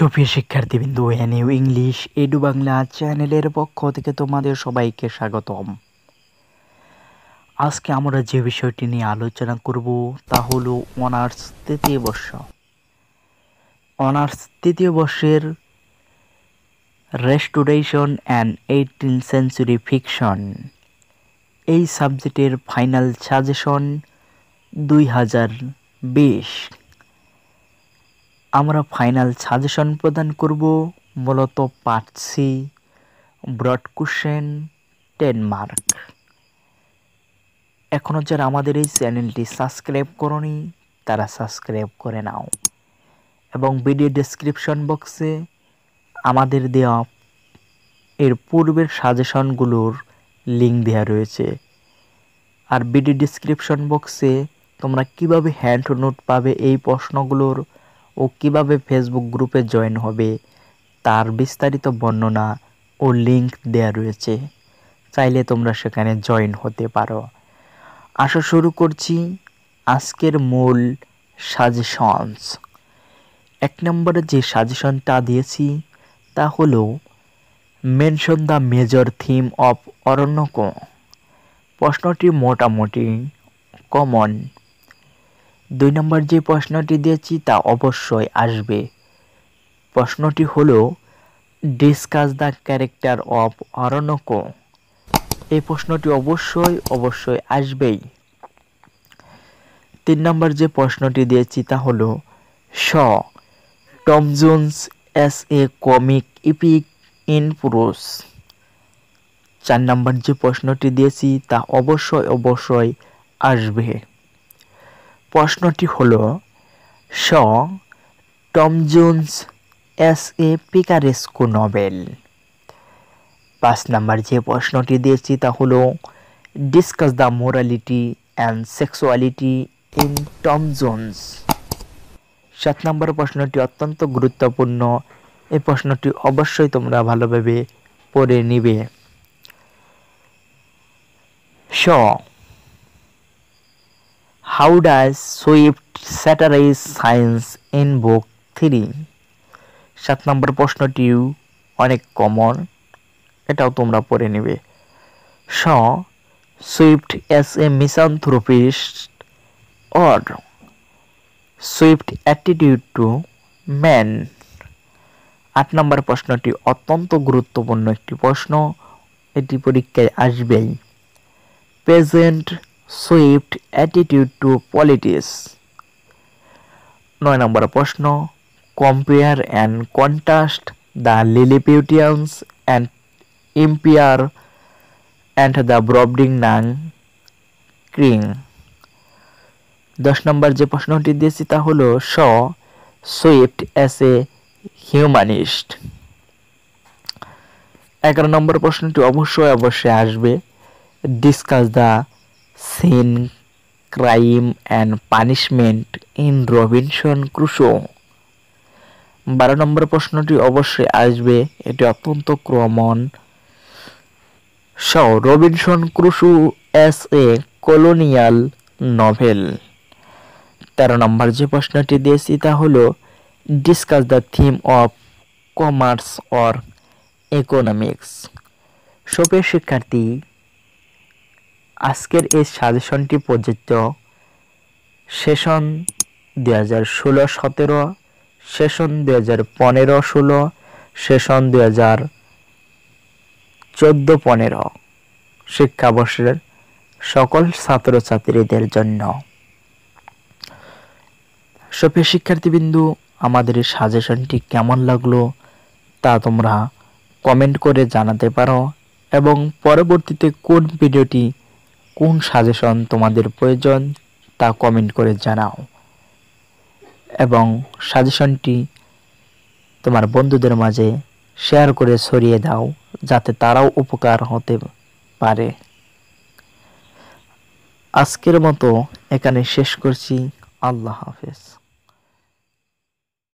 সুপ্রিয় N U English edu Bangla চ্যানেলের পক্ষ থেকে তোমাদের সবাইকে স্বাগতম আজকে আমরা যে বিষয়টি নিয়ে আলোচনা করব তা হল অনার্স তৃতীয় বর্ষ অনার্স তৃতীয় বর্ষের restoration and eighteen century fiction এই সাবজেক্টের ফাইনাল সাজেশন দুই হাজার বিশ আমরা ফাইনাল সাজেশন প্রদান করব মূলত পাচ্ছি ব্রড কোশ্চেন টেনমার্ক এখনও যারা আমাদের এই চ্যানেলটি সাবস্ক্রাইব করনি তারা সাবস্ক্রাইব করে নাও এবং ভিডিও ডেসক্রিপশন বক্সে আমাদের দেওয়া এর পূর্বের সাজেশনগুলোর লিঙ্ক দেওয়া রয়েছে আর ভিডিও ডিসক্রিপশন বক্সে তোমরা কিভাবে হ্যান্ড নোট পাবে এই প্রশ্নগুলোর ও কিভাবে ফেসবুক গ্রুপে জয়েন হবে তার বিস্তারিত বর্ণনা ও লিংক দেয়া রয়েছে চাইলে তোমরা সেখানে জয়েন হতে পারো আসা শুরু করছি আজকের মূল সাজেশনস এক নম্বরে যে সাজেশনটা দিয়েছি তা হলো mention the major theme of Oroonoko প্রশ্নটি মোটামুটি কমন দুই নম্বর যে প্রশ্নটি দিয়েছি তা অবশ্যই আসবে প্রশ্নটি হল discuss the character of Oroonoko এই প্রশ্নটি অবশ্যই অবশ্যই আসবেই তিন নম্বর যে প্রশ্নটি দিয়েছি তা হল show Tom Jones as a comic epic in prose চার নম্বর যে প্রশ্নটি দিয়েছি তা অবশ্যই অবশ্যই আসবে প্রশ্নটি হল show Tom Jones as a picaresque novel পাঁচ নাম্বার যে প্রশ্নটি দিয়েছি তা হলো discuss the morality and sexuality in Tom Jones সাত নম্বর প্রশ্নটি অত্যন্ত গুরুত্বপূর্ণ এই প্রশ্নটি অবশ্যই তোমরা ভালোভাবে পড়ে নিবে show how does Swift satirize science in book three সাত নম্বর প্রশ্নটিও অনেক কমন এটাও তোমরা পড়ে নেবে show Swift as a misanthropist or Swift attitude to man আট নম্বর প্রশ্নটি অত্যন্ত গুরুত্বপূর্ণ একটি প্রশ্ন এটি পরীক্ষায় আসবেই present Swift attitude to politics নয় নম্বর প্রশ্ন compare and contrast the Lilliputians and empire and the Brobdingnagians দশ নম্বর যে প্রশ্নটি দিয়েছি তা হলো show Swift as a humanist এগারো নম্বর প্রশ্নটি অবশ্যই অবশ্যই আসবে discuss the sin crime and punishment in Robinson Crusoe বারো নম্বর প্রশ্নটি অবশ্যই আসবে এটি অত্যন্ত ক্রমণ show Robinson Crusoe as a colonial novel তেরো নম্বর যে প্রশ্নটি দিয়েছি তা হলো discuss the theme of commerce or economics সবের শিক্ষার্থী আজকের এই সাজেশনটি প্রযোজ্য সেশন দুই হাজার ষোলো সতেরো সেশন দুই হাজার পনেরো ষোলো সেশন দুই হাজার চোদ্দো পনেরো শিক্ষাবর্ষের সকল ছাত্রছাত্রীদের জন্য সপ্রিয় শিক্ষার্থীবিন্দু আমাদের এই সাজেশনটি কেমন লাগলো তা তোমরা কমেন্ট করে জানাতে পারো এবং পরবর্তীতে কোন ভিডিওটি কোন সাজেশন তোমাদের প্রয়োজন তা কমেন্ট করে জানাও এবং সাজেশনটি তোমার বন্ধুদের মাঝে শেয়ার করে ছড়িয়ে দাও যাতে তারাও উপকার হতে পারে আজকের মতো এখানে শেষ করছি আল্লাহ হাফেজ